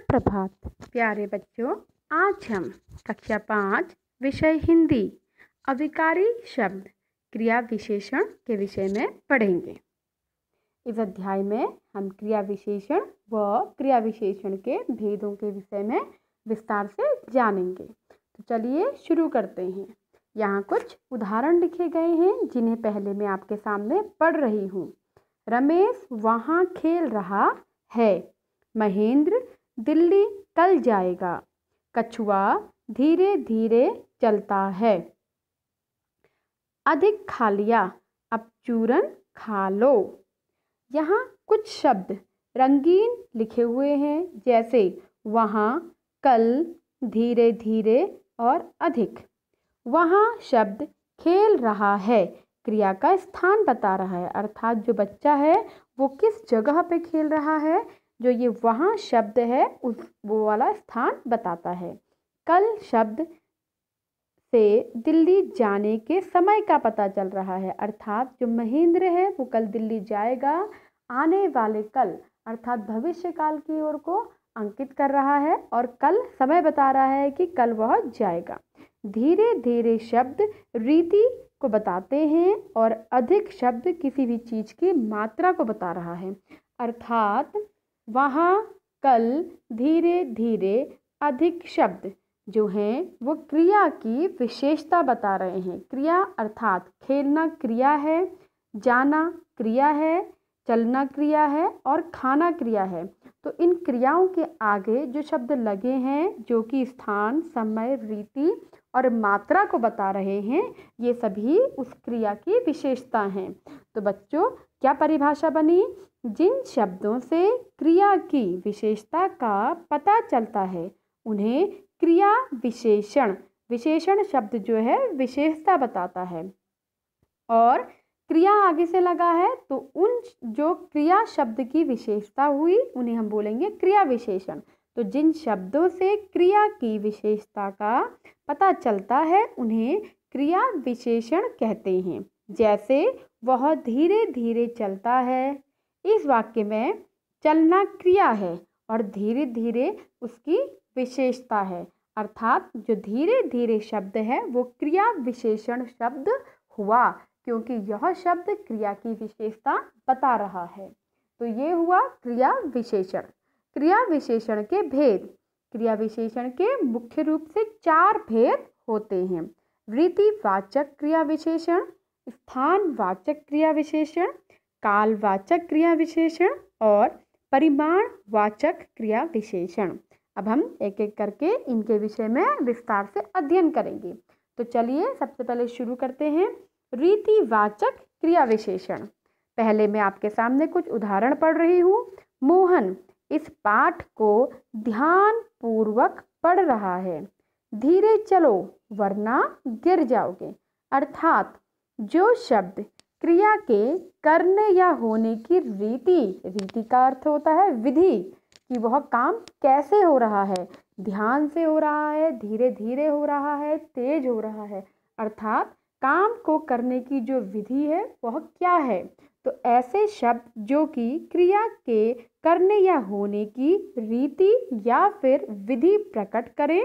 सुप्रभात प्यारे बच्चों आज हम कक्षा पाँच विषय हिंदी अविकारी शब्द क्रिया विशेषण के विषय में पढ़ेंगे इस अध्याय में हम क्रिया विशेषण व क्रिया विशेषण के भेदों के विषय में विस्तार से जानेंगे तो चलिए शुरू करते हैं यहाँ कुछ उदाहरण लिखे गए हैं जिन्हें पहले मैं आपके सामने पढ़ रही हूँ रमेश वहाँ खेल रहा है महेंद्र दिल्ली कल जाएगा कछुआ धीरे धीरे चलता है अधिक खा लिया अब चूरन खा लो यहाँ कुछ शब्द रंगीन लिखे हुए हैं जैसे वहाँ कल धीरे धीरे और अधिक वहाँ शब्द खेल रहा है क्रिया का स्थान बता रहा है अर्थात जो बच्चा है वो किस जगह पे खेल रहा है जो ये वहाँ शब्द है उस वो वाला स्थान बताता है कल शब्द से दिल्ली जाने के समय का पता चल रहा है अर्थात जो महेंद्र है वो कल दिल्ली जाएगा आने वाले कल अर्थात भविष्य काल की ओर को अंकित कर रहा है और कल समय बता रहा है कि कल वह जाएगा धीरे धीरे शब्द रीति को बताते हैं और अधिक शब्द किसी भी चीज़ की मात्रा को बता रहा है अर्थात वहाँ कल धीरे धीरे अधिक शब्द जो हैं वो क्रिया की विशेषता बता रहे हैं क्रिया अर्थात खेलना क्रिया है जाना क्रिया है चलना क्रिया है और खाना क्रिया है तो इन क्रियाओं के आगे जो शब्द लगे हैं जो कि स्थान समय रीति और मात्रा को बता रहे हैं ये सभी उस क्रिया की विशेषता हैं तो बच्चों क्या परिभाषा बनी जिन शब्दों से क्रिया की विशेषता का पता चलता है उन्हें क्रिया विशेषण विशेषण शब्द जो है विशेषता बताता है और क्रिया आगे से लगा है तो उन जो क्रिया शब्द की विशेषता हुई उन्हें हम बोलेंगे क्रिया विशेषण तो जिन शब्दों से क्रिया की विशेषता का पता चलता है उन्हें क्रिया विशेषण कहते हैं जैसे वह धीरे धीरे चलता है इस वाक्य में चलना क्रिया है और धीरे धीरे उसकी विशेषता है अर्थात जो धीरे धीरे शब्द है वो क्रिया विशेषण शब्द हुआ क्योंकि यह शब्द क्रिया की विशेषता बता रहा है तो ये हुआ क्रिया विशेषण क्रिया विशेषण के भेद क्रिया विशेषण के मुख्य रूप से चार भेद होते हैं वृत्तिवाचक क्रिया विशेषण स्थानवाचक क्रिया विशेषण कालवाचक क्रिया विशेषण और परिमाणवाचक क्रिया विशेषण अब हम एक एक करके इनके विषय में विस्तार से अध्ययन करेंगे तो चलिए सबसे पहले शुरू करते हैं रीतिवाचक क्रिया विशेषण पहले मैं आपके सामने कुछ उदाहरण पढ़ रही हूँ मोहन इस पाठ को ध्यान पूर्वक पढ़ रहा है धीरे चलो वरना गिर जाओगे अर्थात जो शब्द क्रिया के करने या होने की रीति रीति का अर्थ होता है विधि कि वह काम कैसे हो रहा है ध्यान से हो रहा है धीरे धीरे हो रहा है तेज हो रहा है अर्थात काम को करने की जो विधि है वह क्या है तो ऐसे शब्द जो कि क्रिया के करने या होने की रीति या फिर विधि प्रकट करें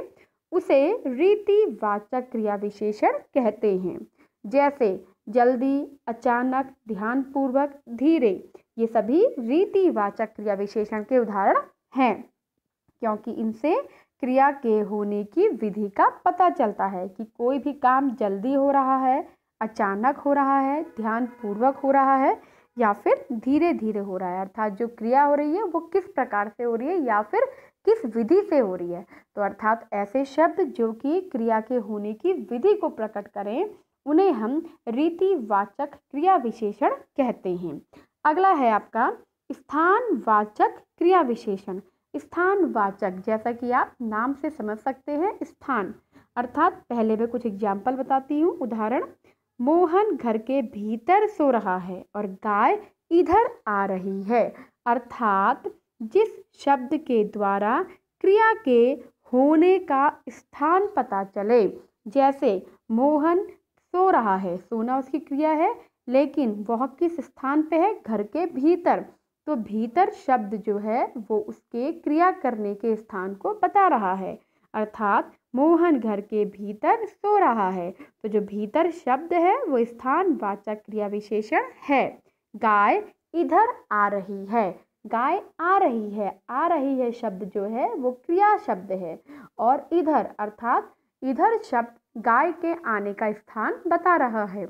उसे रीति वाचक क्रिया विशेषण कहते हैं जैसे जल्दी अचानक ध्यानपूर्वक धीरे ये सभी रीतिवाचक क्रिया विशेषण के उदाहरण हैं क्योंकि इनसे क्रिया के होने की विधि का पता चलता है कि कोई भी काम जल्दी हो रहा है अचानक हो रहा है ध्यानपूर्वक हो रहा है या फिर धीरे धीरे हो रहा है अर्थात जो क्रिया हो रही है वो किस प्रकार से हो रही है या फिर किस विधि से हो रही है तो अर्थात ऐसे शब्द जो कि क्रिया के होने की विधि को प्रकट करें उन्हें हम रीतिवाचक क्रिया विशेषण कहते हैं अगला है आपका स्थानवाचक क्रिया विशेषण स्थानवाचक जैसा कि आप नाम से समझ सकते हैं स्थान अर्थात पहले मैं कुछ एग्जाम्पल बताती हूँ उदाहरण मोहन घर के भीतर सो रहा है और गाय इधर आ रही है अर्थात जिस शब्द के द्वारा क्रिया के होने का स्थान पता चले जैसे मोहन सो रहा है सोना उसकी क्रिया है लेकिन वह किस स्थान पे है घर के भीतर तो भीतर शब्द जो है वो उसके क्रिया करने के स्थान को बता रहा है अर्थात मोहन घर के भीतर सो रहा है तो जो भीतर शब्द है वो स्थान वाचक क्रिया विशेषण है गाय इधर आ रही है गाय आ रही है आ रही है शब्द जो है वो क्रिया शब्द है और इधर अर्थात इधर शब्द गाय के आने का स्थान बता रहा है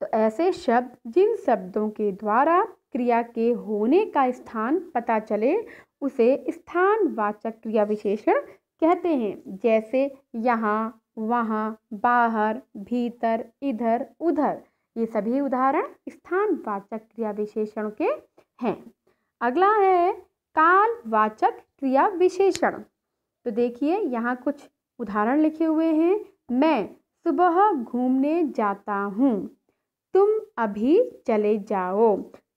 तो ऐसे शब्द जिन शब्दों के द्वारा क्रिया के होने का स्थान पता चले उसे स्थानवाचक क्रिया विशेषण कहते हैं जैसे यहाँ वहाँ बाहर भीतर इधर उधर ये सभी उदाहरण स्थानवाचक क्रिया विशेषण के हैं अगला है कालवाचक क्रिया विशेषण तो देखिए यहाँ कुछ उदाहरण लिखे हुए हैं मैं सुबह घूमने जाता हूँ तुम अभी चले जाओ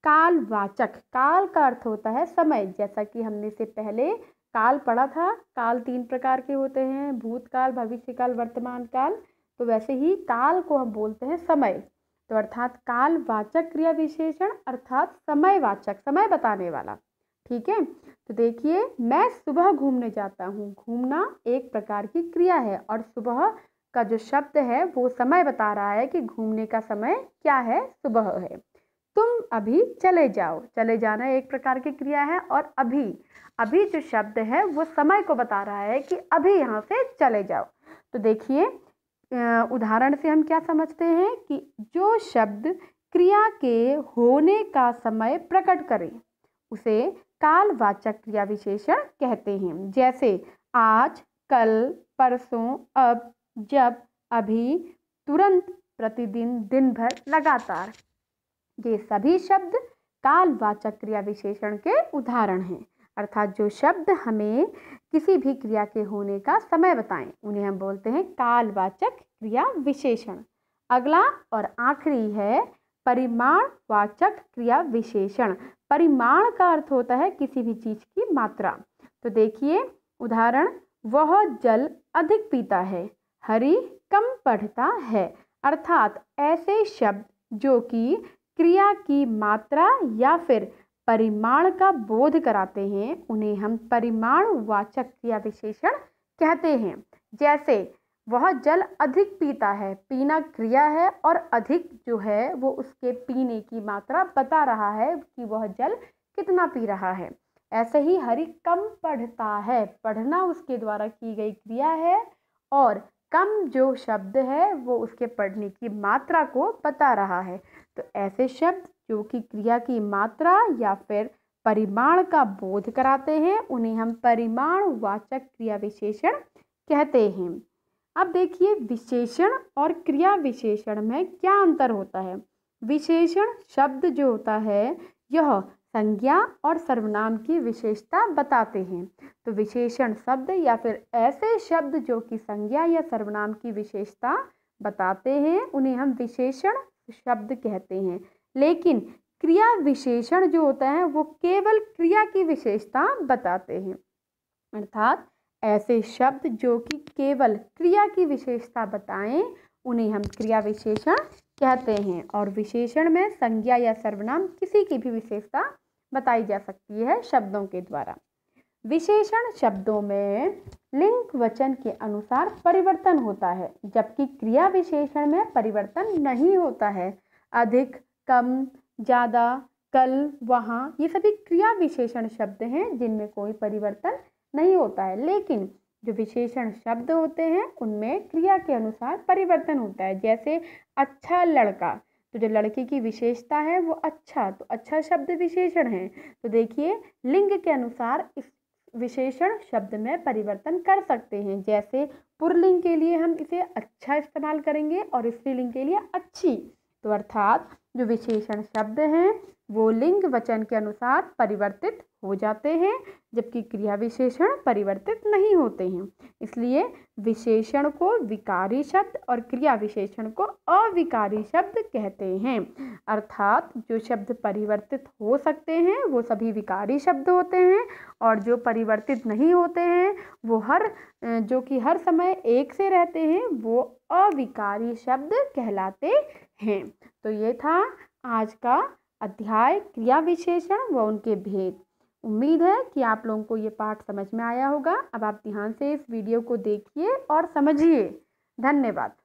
कालवाचक काल का अर्थ होता है समय जैसा कि हमने से पहले काल पढ़ा था काल तीन प्रकार के होते हैं भूतकाल भविष्यकाल वर्तमान काल तो वैसे ही काल को हम बोलते हैं समय तो अर्थात कालवाचक क्रिया विशेषण अर्थात समयवाचक समय बताने वाला ठीक है तो देखिए मैं सुबह घूमने जाता हूँ घूमना एक प्रकार की क्रिया है और सुबह का जो शब्द है वो समय बता रहा है कि घूमने का समय क्या है सुबह है तुम अभी चले जाओ चले जाना एक प्रकार की क्रिया है और अभी अभी जो शब्द है वो समय को बता रहा है कि अभी यहाँ से चले जाओ तो देखिए उदाहरण से हम क्या समझते हैं कि जो शब्द क्रिया के होने का समय प्रकट करे उसे कालवाचक क्रिया विशेषण कहते हैं जैसे आज कल परसों अब जब अभी तुरंत प्रतिदिन दिन भर लगातार ये सभी शब्द कालवाचक क्रिया विशेषण के उदाहरण हैं अर्थात जो शब्द हमें किसी भी क्रिया के होने का समय बताएं उन्हें हम बोलते हैं कालवाचक क्रिया विशेषण अगला और आखिरी है परिमाण वाचक क्रिया विशेषण परिमाण का अर्थ होता है किसी भी चीज़ की मात्रा तो देखिए उदाहरण वह जल अधिक पीता है हरि कम पढ़ता है अर्थात ऐसे शब्द जो कि क्रिया की मात्रा या फिर परिमाण का बोध कराते हैं उन्हें हम परिमाण वाचक क्रिया विशेषण कहते हैं जैसे वह जल अधिक पीता है पीना क्रिया है और अधिक जो है वो उसके पीने की मात्रा बता रहा है कि वह जल कितना पी रहा है ऐसे ही हरि कम पढ़ता है पढ़ना उसके द्वारा की गई क्रिया है और कम जो शब्द है वो उसके पढ़ने की मात्रा को बता रहा है तो ऐसे शब्द जो कि क्रिया की मात्रा या फिर परिमाण का बोध कराते हैं उन्हें हम परिमाण वाचक क्रिया विशेषण कहते हैं अब देखिए विशेषण और क्रिया विशेषण में क्या अंतर होता है विशेषण शब्द जो होता है यह संज्ञा और सर्वनाम की विशेषता बताते हैं तो विशेषण शब्द या फिर ऐसे शब्द जो कि संज्ञा या सर्वनाम की विशेषता बताते हैं उन्हें हम विशेषण शब्द कहते हैं लेकिन क्रिया विशेषण जो होता है वो केवल क्रिया की विशेषता बताते हैं अर्थात ऐसे शब्द जो कि केवल क्रिया की विशेषता बताएं उन्हें हम क्रिया विशेषण कहते हैं और विशेषण में संज्ञा या सर्वनाम किसी की भी विशेषता बताई जा सकती है शब्दों के द्वारा विशेषण शब्दों में लिंग वचन के अनुसार परिवर्तन होता है जबकि क्रिया विशेषण में परिवर्तन नहीं होता है अधिक कम ज़्यादा कल वहाँ ये सभी क्रिया विशेषण शब्द हैं जिनमें कोई परिवर्तन नहीं होता है लेकिन जो विशेषण शब्द होते हैं उनमें क्रिया के अनुसार परिवर्तन होता है जैसे अच्छा लड़का तो जो लड़के की विशेषता है वो अच्छा तो अच्छा शब्द विशेषण है तो देखिए लिंग के अनुसार इस विशेषण शब्द में परिवर्तन कर सकते हैं जैसे पुरलिंग के लिए हम इसे अच्छा इस्तेमाल करेंगे और स्त्रीलिंग के लिए अच्छी तो अर्थात जो विशेषण शब्द हैं वो लिंग वचन के अनुसार परिवर्तित हो जाते हैं जबकि क्रिया विशेषण परिवर्तित नहीं होते हैं इसलिए विशेषण को विकारी शब्द और क्रिया विशेषण को अविकारी शब्द कहते हैं अर्थात जो शब्द परिवर्तित हो सकते हैं वो सभी विकारी शब्द होते हैं और जो परिवर्तित नहीं होते हैं वो हर जो कि हर समय एक से रहते हैं वो अविकारी शब्द कहलाते हैं तो ये था आज का अध्याय क्रिया विशेषण व उनके भेद उम्मीद है कि आप लोगों को ये पाठ समझ में आया होगा अब आप ध्यान से इस वीडियो को देखिए और समझिए धन्यवाद